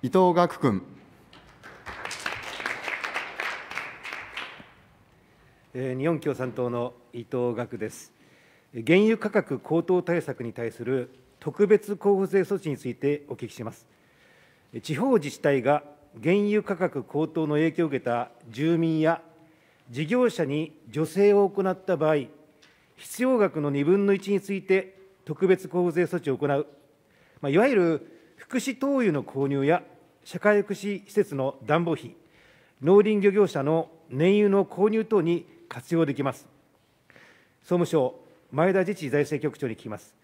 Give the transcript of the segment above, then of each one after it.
伊藤岳君。日本共産党の伊藤岳です。原油価格高騰対策に対する特別交付税措置についてお聞きします。地方自治体が原油価格高騰の影響を受けた住民や事業者に助成を行った場合、必要額の2分の1について特別交付税措置を行う、まあ、いわゆる福祉灯油の購入や社会福祉施設の暖房費、農林漁業者の燃油の購入等に活用できます。総務省、前田自治財政局長に聞きます。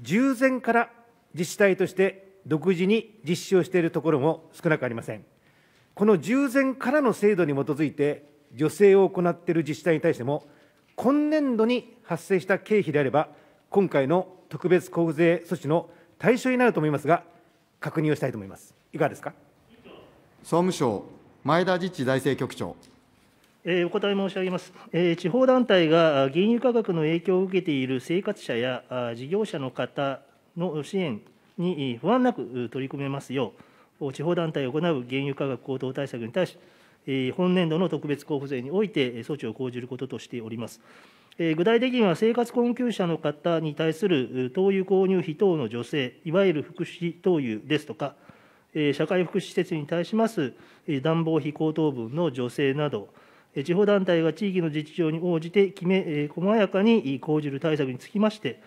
従前から自治体として独自に実施をしているところも少なくありません。この従前からの制度に基づいて、助成を行っている自治体に対しても、今年度に発生した経費であれば、今回の特別交付税措置の対象になると思いますが、確認をしたいと思います。いかがですか総務省、前田実地財政局長。えお答え申し上げます、え地方団体が原油価格の影響を受けている生活者や事業者の方の支援に不安なく取り組めますよう、地方団体が行う原油価格高騰対策に対し、本年度の特別交付税において措置を講じることとしております。具体的には生活困窮者の方に対する灯油購入費等の助成、いわゆる福祉灯油ですとか、社会福祉施設に対します暖房費高騰分の助成など、地方団体が地域の実情に応じてきめ、細やかに講じる対策につきまして、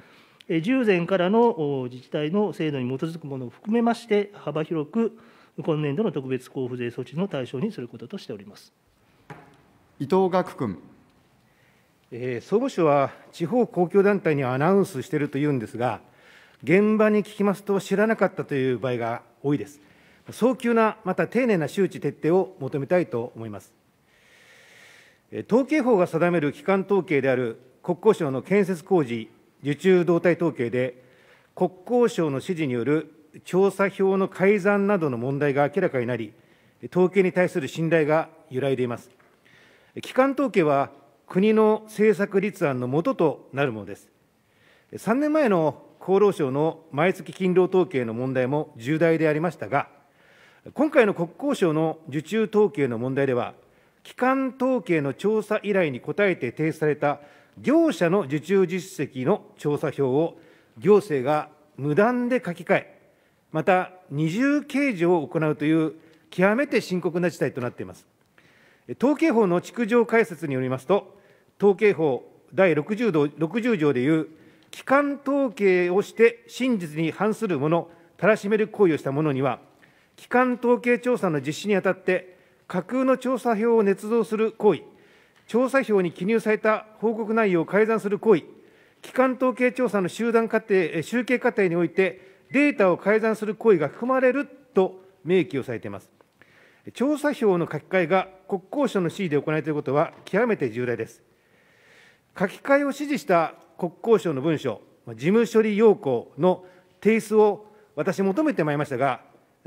従前からの自治体の制度に基づくものを含めまして、幅広く今年度の特別交付税措置の対象にすることとしております伊藤岳君。えー、総務省は地方公共団体にアナウンスしているというんですが、現場に聞きますと知らなかったという場合が多いです。早急な、また丁寧な周知徹底を求めたいと思います。統計法が定める基幹統計である国交省の建設工事受注動態統計で、国交省の指示による調査票の改ざんなどの問題が明らかになり、統計に対する信頼が揺らいでいます。基幹統計は国の政策立案のもととなるものです。3年前の厚労省の毎月勤労統計の問題も重大でありましたが、今回の国交省の受注統計の問題では、基幹統計の調査依頼に応えて提出された業者の受注実績の調査票を行政が無断で書き換え、また二重計上を行うという極めて深刻な事態となっています。統計法の築上解説によりますと、統計法第 60, 度60条でいう、機関統計をして真実に反する者、たらしめる行為をした者には、機関統計調査の実施にあたって、架空の調査票を捏造する行為、調査票に記入された報告内容を改ざんする行為、機関統計調査の集団過程集計過程において、データを改ざんする行為が含まれると明記をされています。調査票の書き換えが国交省の指示で行われていることは極めて重大です。書き換えを指示した国交省の文書、事務処理要項の提出を私、求めてまいりましたが、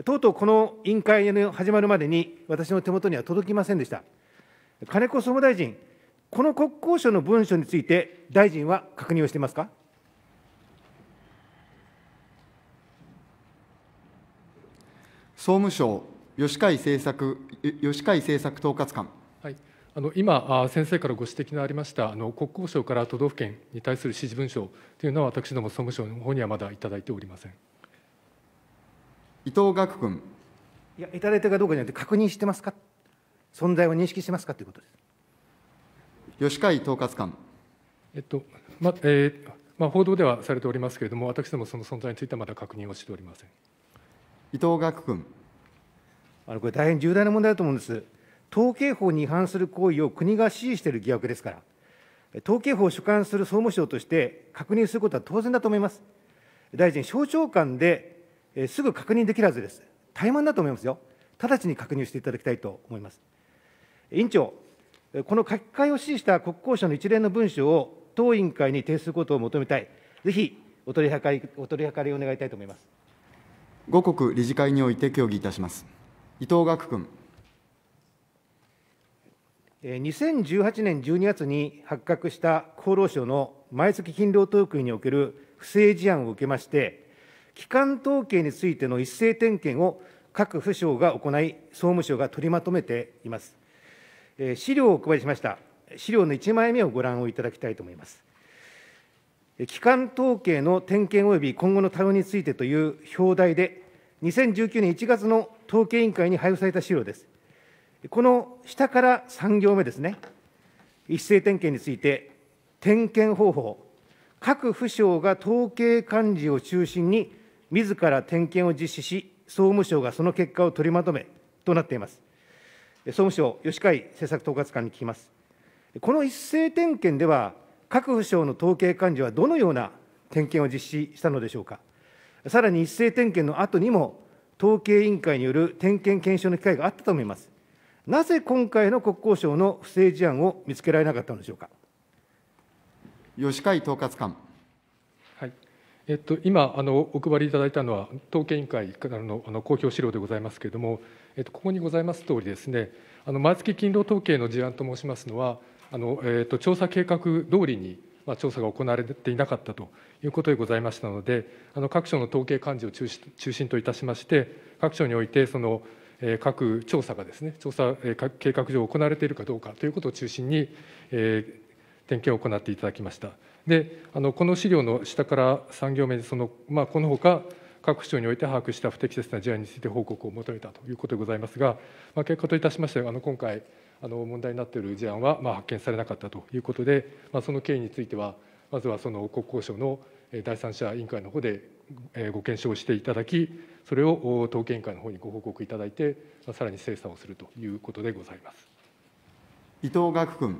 とうとうこの委員会の始まるまでに、私の手元には届きませんでした。金子総務大臣、この国交省の文書について、大臣は確認をしていますか。総務省吉海政策吉海政策統括官。あの今、先生からご指摘のありましたあの国交省から都道府県に対する指示文書というのは、私ども総務省の方にはまだいただいておりません伊藤岳君。いや、いただいたかどうかによって、確認してますか、存在を認識してますかということです吉海統括官。えっとまえーまあ、報道ではされておりますけれども、私どもその存在についてはまだ確認をしておりません伊藤岳君。あのこれ、大変重大な問題だと思うんです。統計法に違反する行為を国が指示している疑惑ですから、統計法を所管する総務省として確認することは当然だと思います。大臣、省庁間ですぐ確認できるはずです。怠慢だと思いますよ。直ちに確認していただきたいと思います。委員長、この書き換えを指示した国交省の一連の文書を当委員会に提出することを求めたい。ぜひお取り計りお取り計りを願いたいと思います。五国理事会において協議いたします。伊藤岳君。2018年12月に発覚した厚労省の毎月勤労統計における不正事案を受けまして、基幹統計についての一斉点検を各府省が行い、総務省が取りまとめています。資料をお配りしました。資料の1枚目をご覧をいただきたいと思います。基幹統計の点検及び今後の対応についてという表題で、2019年1月の統計委員会に配布された資料です。この下から3行目ですね、一斉点検について、点検方法、各府省が統計管理を中心に、自ら点検を実施し、総務省がその結果を取りまとめとなっています。総務省、吉川政策統括官に聞きます。この一斉点検では、各府省の統計管理はどのような点検を実施したのでしょうか。さらに一斉点検の後にも、統計委員会による点検検証の機会があったと思います。なぜ今回の国交省の不正事案を見つけられなかったのでしょうか。吉海統括官。はい。えっと、今あの、お配りいただいたのは、統計委員会からのあの公表資料でございますけれども、えっと、ここにございます通りですね、あの毎月勤労統計の事案と申しますのは、あのえっと、調査計画通りに、まあ、調査が行われていなかったということでございましたので、あの各所の統計幹事を中心といたしまして、各所において、その各調査がですね調査計画上行われているかどうかということを中心に、え点検を行っていただきましたであのこの資料の下から3行目にその、まあ、このほか各府省において把握した不適切な事案について報告を求めたということでございますが、まあ、結果といたしましてはあの今回あの問題になっている事案は、まあ、発見されなかったということで、まあ、その経緯についてはまずはその国交省の第三者委員会の方でご検証していただき、それを統計委員会の方にご報告いただいて、さらに精査をするということでございます伊藤岳君。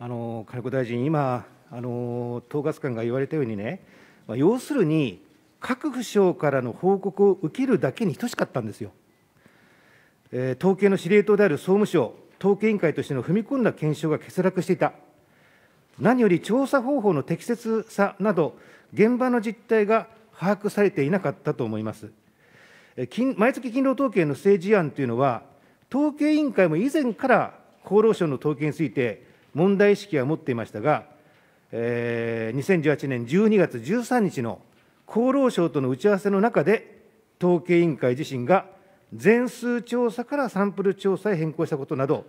あの金子大臣、今あの、統括官が言われたようにね、まあ、要するに、各府省からの報告を受けるだけに等しかったんですよ。えー、統計の司令塔である総務省、統計委員会としての踏み込んだ検証が欠落していた。何より調査方法の適切さなど、現場の実態が把握されていなかったと思います。毎月勤労統計の政治案というのは、統計委員会も以前から厚労省の統計について問題意識は持っていましたが、2018年12月13日の厚労省との打ち合わせの中で、統計委員会自身が全数調査からサンプル調査へ変更したことなど、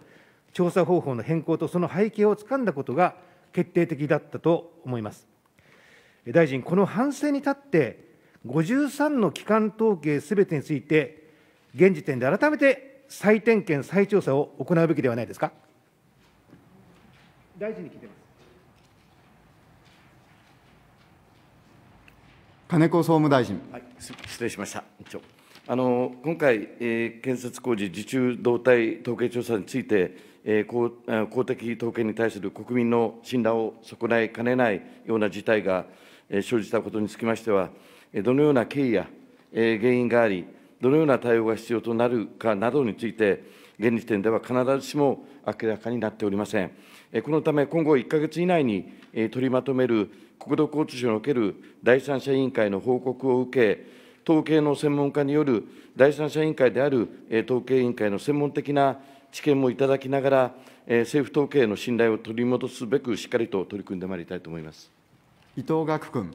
調査方法の変更とその背景をつかんだことが決定的だったと思います。大臣、この反省に立って、53の基幹統計すべてについて、現時点で改めて再点検、再調査を行うべきではないですか。大臣に聞いてます金子総務大臣、はい、失礼しました。あの今回、えー、建設工事受注動態統計調査について、えー、公公的統計に対する国民の信頼を損ないかねないような事態が、えー、生じたことにつきましては、どのような経緯や、えー、原因があり、どのような対応が必要となるかなどについて、現時点では必ずしも明らかになっておりません。このため、今後1か月以内に取りまとめる国土交通省における第三者委員会の報告を受け、統計の専門家による第三者委員会である統計委員会の専門的な知見もいただきながら、政府統計への信頼を取り戻すべく、しっかりと取り組んでまいりたいと思います伊藤岳君。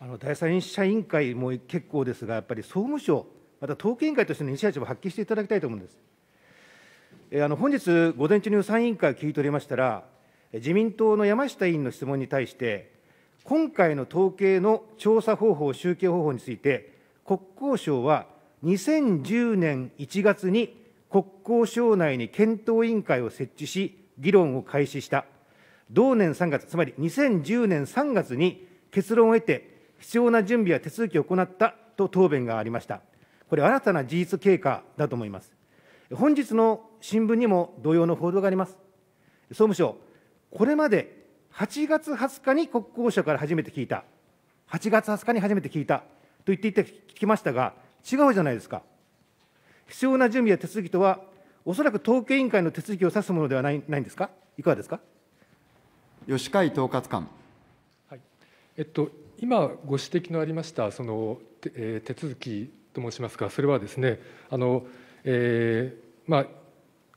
あの第三者委員会も結構ですが、やっぱり総務省、また統計委員会としてのイニシアチブを発揮していただきたいと思うんです。えー、あの本日、午前中に予算委員会を聞いておりましたら、自民党の山下委員の質問に対して、今回の統計の調査方法、集計方法について、国交省は2010年1月に国交省内に検討委員会を設置し、議論を開始した。同年3月、つまり2010年3月に結論を得て、必要な準備や手続きを行ったと答弁がありました。これ、新たな事実経過だと思います。本日の新聞にも同様の報道があります。総務省、これまで8月20日に国交省から初めて聞いた、8月20日に初めて聞いたと言っていて聞きましたが、違うじゃないですか。必要な準備や手続きとは、おそらく統計委員会の手続きを指すものではないないんですか、いかがですか。吉海統括官、はいえっと、今、ご指摘のありましたその、えー、手続きと申しますか、それはですね、あのえーまあ、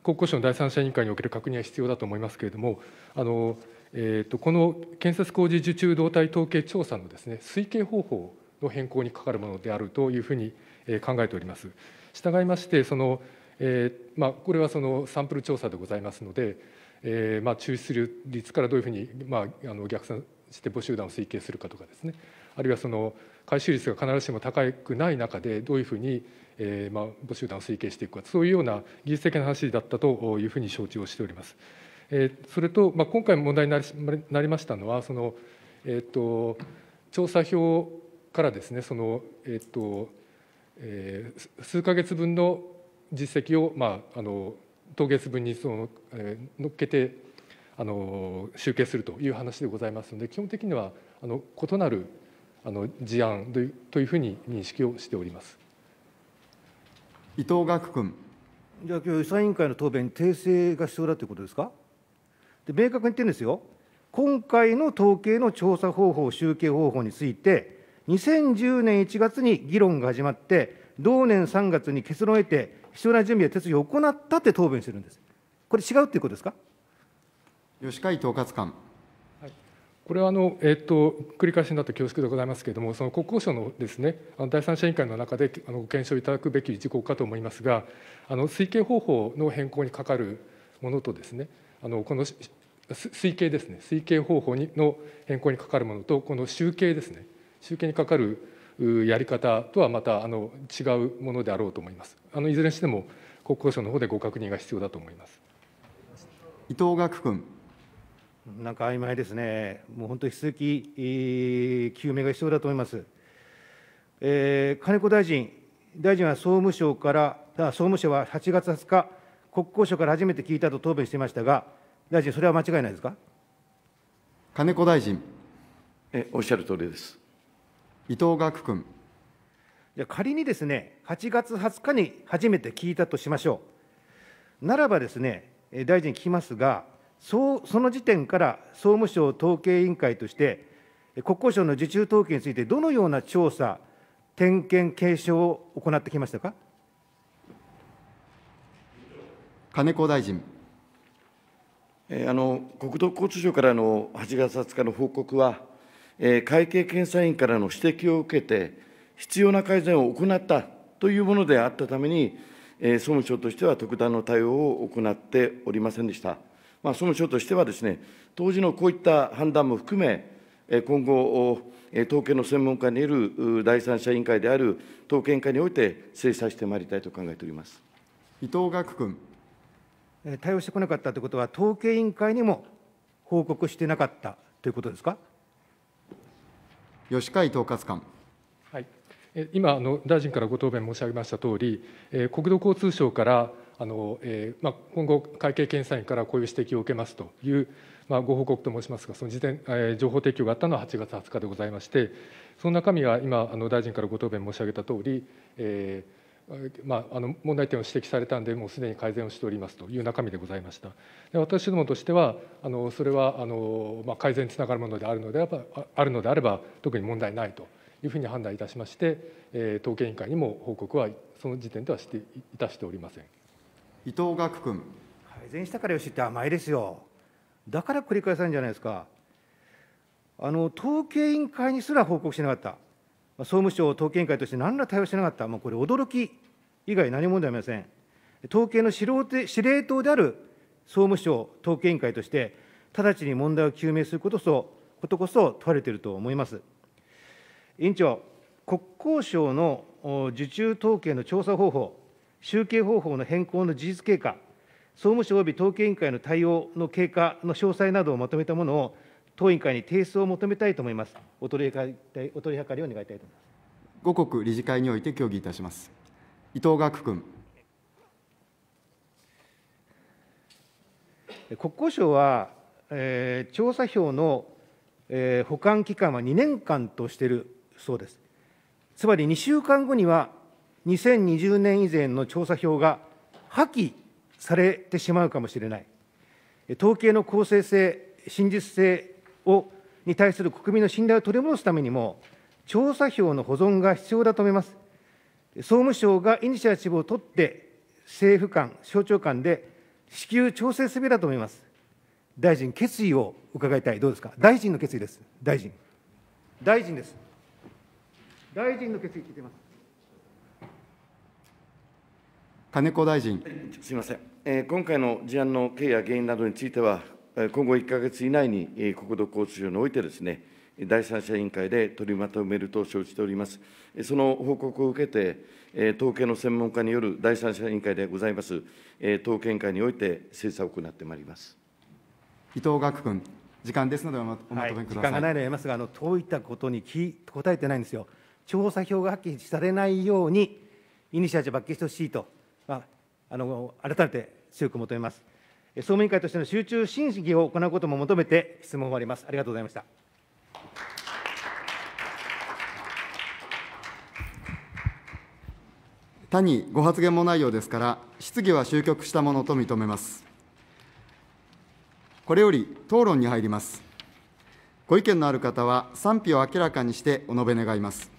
国交省の第三者委員会における確認は必要だと思いますけれども、あのえーと、この建設工事受注動態統計調査のです、ね、推計方法の変更にかかるものであるというふうに考えております。従いましてその、えーまあ、これはそのサンプル調査でございますので、えーまあ、抽出率からどういうふうに、まあ、あの逆算して募集団を推計するかとかですねあるいはその回収率が必ずしも高くない中でどういうふうに、えーまあ、募集団を推計していくかそういうような技術的な話だったというふうに承知をしております。えそれと、まあ、今回問題になりましたのはその、えっと、調査票からですねその、えっとえー、数か月分の実績を、まあ、あの当月分にその、えー、乗っけてあの集計するという話でございますので基本的にはあの異なるあの事案というふうに認識をしております。伊藤岳君じゃあ今日予算委員会の答弁訂正が必要だということですか。で明確に言ってるんですよ、今回の統計の調査方法、集計方法について、2010年1月に議論が始まって、同年3月に結論を得て、必要な準備や手続きを行ったって答弁してるんです。これ違うっていうことですか吉会統括官。これはあの、えーと、と繰り返しになって恐縮でございますけれども、その国交省のですね、あの第三者委員会の中であのご検証いただくべき事項かと思いますが、あの推計方法の変更にかかるものとですね、あのこの推計ですね推計方法の変更にかかるものとこの集計ですね集計にかかるやり方とはまたあの違うものであろうと思いますあのいずれにしても国交省の方でご確認が必要だと思います伊藤岳君なんか曖昧ですねもう本当引き続き、えー、究明が必要だと思います、えー、金子大臣大臣は総務省から総務省は8月20日国交省から初めて聞いたと答弁していましたが大臣、それは間違いないですか金子大臣。えおっしゃる通りです。伊藤岳君。じゃ仮にですね、8月20日に初めて聞いたとしましょう。ならばですね、大臣聞きますが、そうその時点から総務省統計委員会として、国交省の受注統計について、どのような調査、点検、継承を行ってきましたか金子大臣。あの国土交通省からの8月20日の報告は、えー、会計検査院からの指摘を受けて、必要な改善を行ったというものであったために、えー、総務省としては特段の対応を行っておりませんでした。まあ、総務省としてはです、ね、当時のこういった判断も含め、え今後、え統計の専門家による第三者委員会である統計委員会において精査してまいりたいと考えております伊藤岳君。対応してこなかったということは、統計委員会にも報告してなかったということですか吉海統括官。はい、今あの、大臣からご答弁申し上げましたとおり、え国土交通省からあの、えーま今後、会計検査院からこういう指摘を受けますという、まご報告と申しますが、その事前、えー、情報提供があったのは8月20日でございまして、その中身は今、あの大臣からご答弁申し上げたとおり、えーまあ、あの問題点を指摘されたんで、もうすでに改善をしておりますという中身でございました。で私どもとしては、あのそれはあの、まあ、改善につながるものであるのであればあるのであれば、特に問題ないというふうに判断いたしまして、えー、統計委員会にも報告はその時点ではしていたしておりません伊藤岳君。改善したからよしって甘いですよ。だから繰り返さないんじゃないですか。あの統計委員会にすら報告しなかった。総務省統計委員会として何ら対応しなかった、もうこれ、驚き以外何もではありません。統計の司令塔である総務省統計委員会として、直ちに問題を究明することそことこそ問われていると思います。委員長、国交省の受注統計の調査方法、集計方法の変更の事実経過、総務省及び統計委員会の対応の経過の詳細などをまとめたものを、当委員会に提出を求めたいと思います。お取り計りお取り計りを願いいと思ます。五国理事会において協議いたします。伊藤岳君。国交省は、えー、調査票の、えー、保管期間は2年間としているそうです。つまり2週間後には、2020年以前の調査票が破棄されてしまうかもしれない。統計の公正性、真実性をに対する国民の信頼を取り戻すためにも、調査票の保存が必要だと思います。総務省がイニシアチブを取って、政府間、省庁間で支給調整すべきだと思います。大臣、決意を伺いたい、どうですか、大臣の決意です、大臣。大臣です。大臣の決意聞いてます。金子大臣。すみません、えー、今回の事案の経緯や原因などについては、今後1か月以内に国土交通省においてですね、第三者委員会で取りまとめると承知しております。その報告を受けて、統計の専門家による第三者委員会でございます、統計委員会において精査を行ってまいります伊藤岳君、時間ですのでおまとめください、はい、時間がないのでますがあの、どういったことに聞答えてないんですよ、調査票が発揮されないように、イニシアチブ発揮してほしいと、まあ、あの改めて強く求めます。総務委員会としての集中審議を行うことも求めて、質問を終わります。ありがとうございました。他にご発言もないようですから、質疑は終局したものと認めます。これより討論に入ります。ご意見のある方は賛否を明らかにしてお述べ願います。